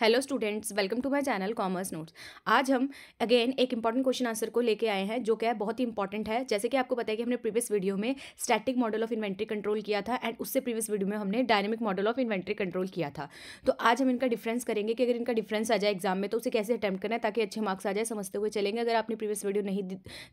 hello students welcome to my channel commerce notes आज हम again एक इंपॉर्टेंट क्वेश्चन आंसर को लेके आए हैं जो क्या है बहुत ही इंपॉर्टेंट है जैसे कि आपको पता है कि हमने प्रीवियस वीडियो में static model of inventory control किया था एंड उससे प्रीवियस वीडियो में हमने dynamic model of inventory control किया था तो आज हम इनका डिफ्रेंस करेंगे कि अगर इनका डिफ्रेंस आ जाए एग्जाम में तो उसे कैसे अटैम्प्ट करना है ताकि अच्छे मार्क्स आ जाए समझते हुए चलेंगे अगर आपने प्रीवियस वीडियो नहीं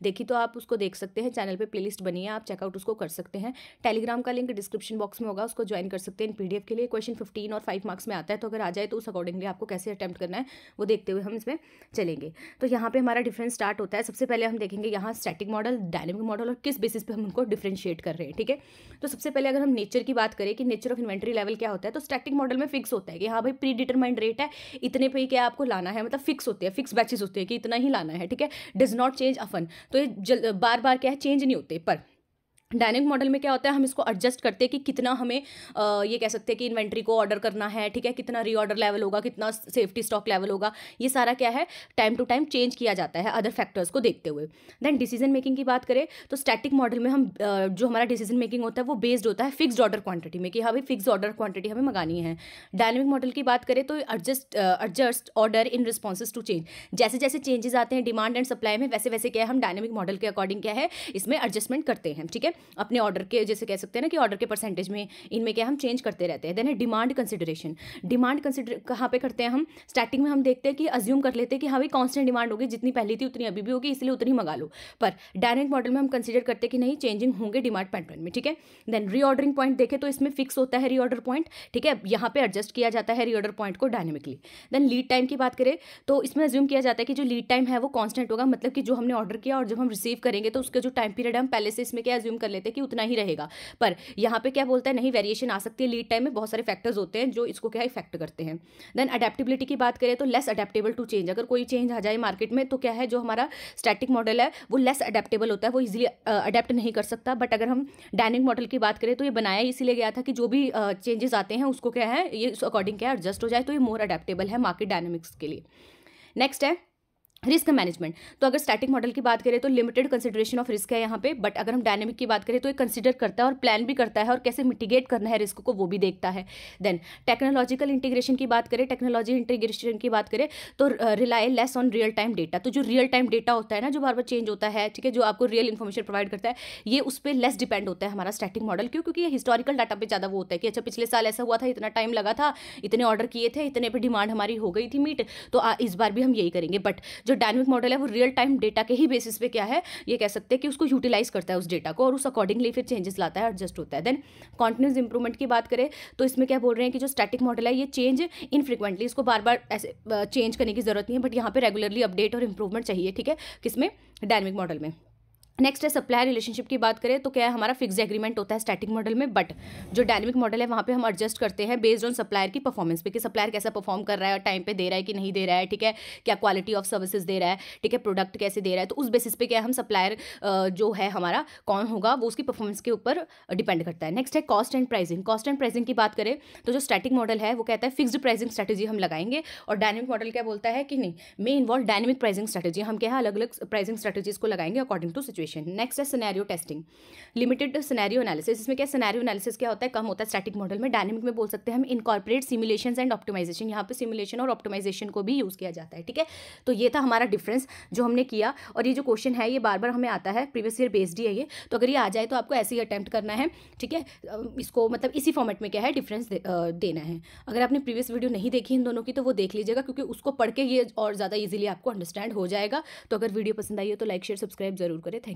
देखी तो आप उसको देख सकते हैं चैनल पर लिस्ट बनी है आप चेकआउट उसको कर सकते हैं टेलीग्राम का लिंक डिस्क्रिप्शन बॉक्स में होगा उसको ज्वाइन कर सकते हैं इन पीडीएफ के लिए क्वेश्चन फिफ्टीन और फाइव मार्क्स में आता है तो अगर आ जाए तो उस अकॉर्डिंगली आपको कैसे अटैम्प्ट करना है वो देखते हुए हम इसमें चलेंगे तो यहाँ पर हमारा डिफरेंस स्टार्ट होता है सबसे पहले हम देखेंगे यहाँ स्टैटिक मॉडल डायनेमिक मॉडल और किस बेसिस पर हम उनको डिफ्रेंशिएट कर रहे हैं ठीक है तो सबसे पहले अगर हम नेचर की बात करें कि नेचर ऑफ इन्वेंट्री लेवल क्या होता है तो स्टैटिक मॉडल में फिक्स होता है कि हाँ भाई प्री डिटरमाइंड रेट है इतने पर ही क्या आपको लाना है मतलब फिक्स होते हैं फिक्स बैचेस होते हैं कि इतना ही लाना है ठीक है डज नॉट चेंज अफन तो ये बार बार क्या है चेंज नहीं होते पर डायनेमिक मॉडल में क्या होता है हम इसको एडजस्ट करते हैं कि कितना हमें आ, ये कह सकते हैं कि इन्वेंट्री को ऑर्डर करना है ठीक है कितना रीऑर्डर लेवल होगा कितना सेफ्टी स्टॉक लेवल होगा ये सारा क्या है टाइम टू टाइम चेंज किया जाता है अदर फैक्टर्स को देखते हुए देन डिसीजन मेकिंग की बात करें तो स्टैटिक मॉडल में हम आ, जो हमारा डिसीजन मेकिंग होता है वो बेस्ड होता है फिक्सड ऑर्डर क्वांटिटी में कि हाँ भाई फिक्स ऑर्डर क्वांटिटी हमें मंगानी है डायनेमिक मॉडल की बात करें तो adjust adjust order in responses to change जैसे जैसे चेंजेस आते हैं डिमांड एंड सप्लाई में वैसे वैसे क्या है हम डायनेमिक मॉडल के अकॉर्डिंग क्या है इसमें एडजस्टमेंट करते हैं ठीक है अपने ऑर्डर के जैसे कह सकते हैं ना कि ऑर्डर के परसेंटेज में इनमें क्या हम चेंज करते रहते हैं देन है डिमांड कंसिडरेशन डिमांड कंसिडर कहाँ पे करते हैं हम स्टार्टिंग में हम देखते हैं कि अज्यूम कर लेते हैं कि हाँ भाई कॉन्स्टेंट डिमांड होगी जितनी पहली थी उतनी अभी भी होगी इसलिए उतनी मंगा लो पर डायरेक्ट मॉडल में हम कंसिडर करते कि नहीं चेंजिंग होंगे डिमांड पैटर्न में ठीक है देन रीऑर्डरिंग पॉइंट देखें तो इसमें फिक्स होता है रीऑर्डर पॉइंट ठीक है यहाँ पे एडजस्ट किया जाता है रीऑर्डर पॉइंट को डायनेमिकली देन लीड टाइम की बात करें तो इसमें एज्यूम किया जाता है कि जो लीड टाइम है वो कॉन्स्टेंट होगा मतलब कि जो हमने ऑर्डर किया और जब हम रिसीव करेंगे तो उसका जो टाइम पीरियड हम पहले से इसमें क्या एज्यूम कर लेते हैं कि उतना ही रहेगा पर यहाँ पे क्या बोलता है नहीं वेरिएशन आ सकती है लीड टाइम में बहुत सारे फैक्टर्स होते हैं जो इसको क्या इफेक्ट करते हैं देन अडेप्टिबिलिटी की बात करें तो लेस अडेप्टेबल टू चेंज अगर कोई चेंज आ जाए मार्केट में तो क्या है जो हमारा स्टैटिक मॉडल है वो लेस अडेप्टेबल होता है वो इजिली अडेप्ट नहीं कर सकता बट अगर हम डायनिक मॉडल की बात करें तो ये बनाया इसीलिए गया था कि जो भी चेंजेस आते हैं उसको क्या है ये अकॉर्डिंग क्या है एडजस्ट हो जाए तो ये मोर अडेप्टेबल है मार्केट डायनेमिक्स के लिए नेक्स्ट है रिस्क मैनेजमेंट तो अगर स्टैटिक मॉडल की बात करें तो लिमिटेड कंसिडरेशन ऑफ रिस्क है यहाँ पे बट अगर हम डायनेमिक की बात करें तो ये कंसिडर करता है और प्लान भी करता है और कैसे मिटिगेट करना है रिस्क को वो भी देखता है देन टेक्नोलॉजिकल इंटीग्रेशन की बात करें टेक्नोलॉजी इंटीग्रेशन की बात करें तो rely less on real time data तो जो रियल टाइम डेटा होता है ना जो बार बार चेंज होता है ठीक है जो आपको रियल इन्फॉर्मेशन प्रोवाइड करता है ये उस पर लेस डिपेंड होता है हमारा स्टैटिक मॉडल क्यों क्योंकि ये हिस्टोरिकल डाटा पर ज़्यादा वो होता है कि अच्छा पिछले साल ऐसा हुआ था इतना टाइम लगा था इतने ऑर्डर किए थे इतने पर डिमांड हमारी हो गई थी मीट तो इस बार भी हम यही करेंगे बट जो डायनमिक मॉडल है वो रियल टाइम डेटा के ही बेसिस पे क्या है ये कह सकते हैं कि उसको यूटिलाइज करता है उस डेटा को और उस अकॉर्डिंगली फिर चेंजेस लाता है एडजस्ट होता है देन कॉन्टिन्यूस इंप्रूवमेंट की बात करें तो इसमें क्या बोल रहे हैं कि जो स्टैटिक मॉडल है ये चेंज इनफ्रिक्वेंटली इसको बार बार ऐसे चेंज करने की जरूरत नहीं है बट यहाँ पर रेगुलरली अपडेट और इंप्रूवमेंट चाहिए ठीक है किसमें डायनमिक मॉडल में नेक्स्ट है सप्लायर रिलेशनशिप की बात करें तो क्या है हमारा फिक्स एग्रीमेंट होता है स्टैटिक मॉडल में बट जो डायनेमिक मॉडल है वहाँ पे हम एडजस्ट करते हैं बेस्ड ऑन सप्लायर की परफॉर्मेंस पे कि सप्लायर कैसा परफॉर्म कर रहा है टाइम पे दे रहा है कि नहीं दे रहा है ठीक है क्या क्वालिटी ऑफ सर्विसेज दे रहा है ठीक है प्रोडक्ट कैसे दे रहा है तो उस बेसिस पे क्या हम सप्लायर जो है हमारा कौन होगा वो उसकी परफॉर्मेंस के ऊपर डिपेंड करता है नेक्स्ट है cost and pricing cost and pricing की बात करें तो जो स्टैटिक मॉडल है वो कहता है फिक्सड प्राइसिंग स्ट्रैटेजी हम लगाएंगे और डायनेमिक मॉडल क्या बोलता है कि नहीं may involve dynamic pricing strategy हम क्या है अलग अलग प्राइसिंग स्ट्रैटेजीज को लगाएंगे according to situation situation next है scenario testing limited scenario analysis इसमें क्या सिनेरियो एनालिसिस क्या होता है कम होता है स्टैटिक मॉडल में डायनेमिक में बोल सकते हैं हम इनकॉर्पोरेट सिमुलेशन एंड ऑप्टिमाइजेशन यहाँ पे सिमुलेशन और ऑप्टिमाइजेशन को भी यूज़ किया जाता है ठीक है तो ये था हमारा डिफरेंस जो हमने किया और ये जो क्वेश्चन है ये बार बार हमें आता है प्रीवियस ईयर बेस्ड ही है ये तो अगर ये आ जाए तो आपको ऐसे ही अटैम्प्ट करना है ठीक है इसको मतलब इसी फॉर्मेट में क्या है डिफरेंस देना है अगर आपने प्रीवियस वीडियो नहीं देखी इन दोनों की तो वो देख लीजिएगा क्योंकि उसको पढ़ के ये और ज़्यादा ईजिली आपको अंडरस्टैंड हो जाएगा तो अगर वीडियो पसंद आई हो तो लाइक शेयर सब्सक्राइब जरूर करें थैंक